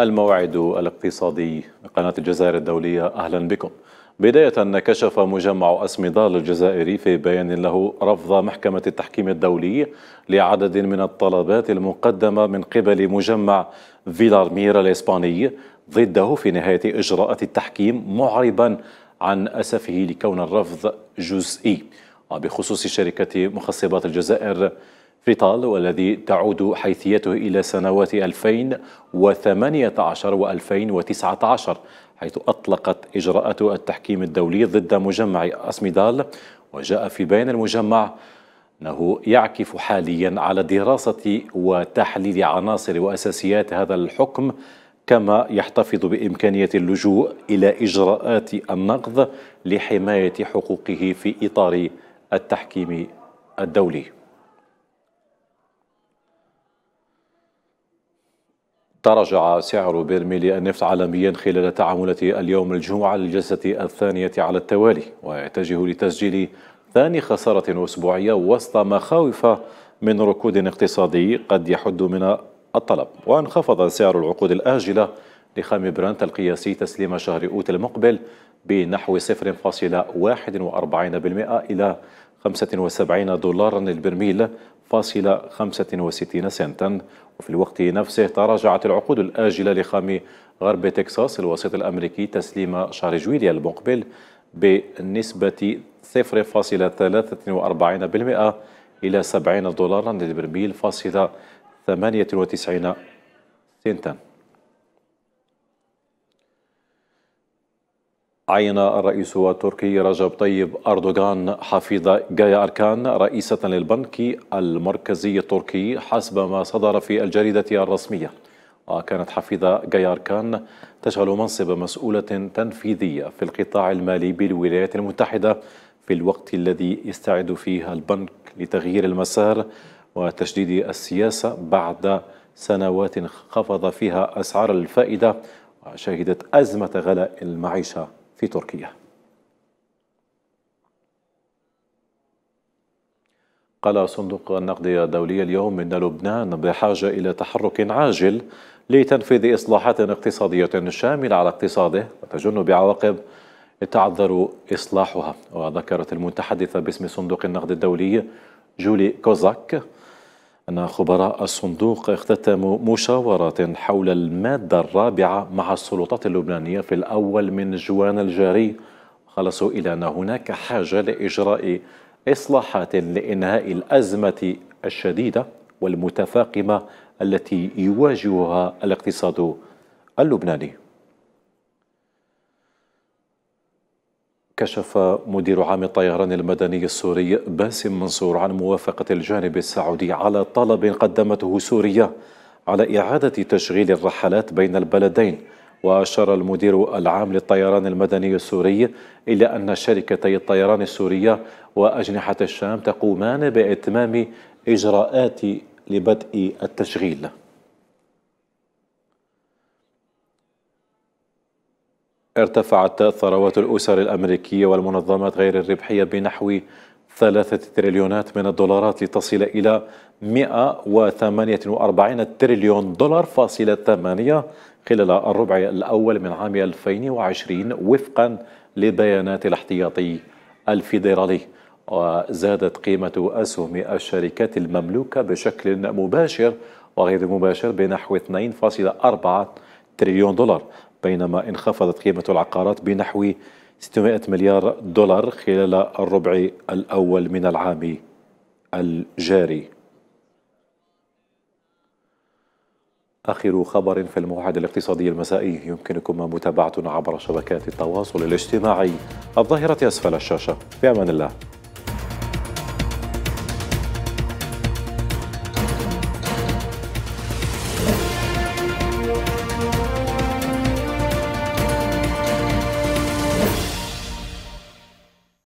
الموعد الاقتصادي قناة الجزائر الدولية أهلا بكم بداية كشف مجمع أسمدال الجزائري في بيان له رفض محكمة التحكيم الدولي لعدد من الطلبات المقدمة من قبل مجمع فيلارمير الإسباني ضده في نهاية إجراءات التحكيم معربا عن أسفه لكون الرفض جزئي وبخصوص شركة مخصبات الجزائر فريتال والذي تعود حيثيته إلى سنوات 2018 و 2019 حيث أطلقت إجراءات التحكيم الدولي ضد مجمع أسميدال وجاء في بيان المجمع أنه يعكف حاليا على دراسة وتحليل عناصر وأساسيات هذا الحكم كما يحتفظ بإمكانية اللجوء إلى إجراءات النقض لحماية حقوقه في إطار التحكيم الدولي تراجع سعر برميل النفط عالميا خلال تعاملات اليوم الجمعة للجلسة الثانية على التوالي ويتجه لتسجيل ثاني خسارة أسبوعية وسط مخاوف من ركود اقتصادي قد يحد من الطلب وانخفض سعر العقود الآجلة لخام برانت القياسي تسليم شهر أوت المقبل بنحو 0.41% إلى 75 دولارا للبرميل فاصلة 65 سنتا وفي الوقت نفسه تراجعت العقود الآجلة لخام غرب تكساس الوسيط الأمريكي تسليم شهر جويليا المقبل بنسبة 0.43% إلى 70 دولارا للبرميل فاصلة 98 سنتا عين الرئيس التركي رجب طيب أردوغان حفيظة جايا أركان رئيسة للبنك المركزي التركي حسب ما صدر في الجريدة الرسمية وكانت حفيظة جايا أركان تشغل منصب مسؤولة تنفيذية في القطاع المالي بالولايات المتحدة في الوقت الذي يستعد فيه البنك لتغيير المسار وتشديد السياسة بعد سنوات خفض فيها أسعار الفائدة وشهدت أزمة غلاء المعيشة في تركيا قال صندوق النقد الدولي اليوم ان لبنان بحاجه الى تحرك عاجل لتنفيذ اصلاحات اقتصاديه شامله على اقتصاده وتجنب عواقب تعذر اصلاحها وذكرت المتحدثه باسم صندوق النقد الدولي جولي كوزاك أن خبراء الصندوق اختتموا مشاورات حول المادة الرابعة مع السلطات اللبنانية في الأول من جوان الجاري خلصوا إلى أن هناك حاجة لإجراء إصلاحات لإنهاء الأزمة الشديدة والمتفاقمة التي يواجهها الاقتصاد اللبناني كشف مدير عام الطيران المدني السوري باسم منصور عن موافقة الجانب السعودي على طلب قدمته سوريا على إعادة تشغيل الرحلات بين البلدين وأشار المدير العام للطيران المدني السوري إلى أن شركتي الطيران السورية وأجنحة الشام تقومان بإتمام إجراءات لبدء التشغيل ارتفعت ثروات الأسر الأمريكية والمنظمات غير الربحية بنحو ثلاثة تريليونات من الدولارات لتصل إلى 148 تريليون دولار فاصلة ثمانية خلال الربع الأول من عام 2020 وفقا لبيانات الاحتياطي الفيدرالي وزادت قيمة أسهم الشركات المملوكة بشكل مباشر وغير مباشر بنحو 2.4 تريليون دولار بينما انخفضت قيمة العقارات بنحو 600 مليار دولار خلال الربع الأول من العام الجاري آخر خبر في الموعد الاقتصادي المسائي يمكنكم متابعتنا عبر شبكات التواصل الاجتماعي الظاهرة أسفل الشاشة بأمان الله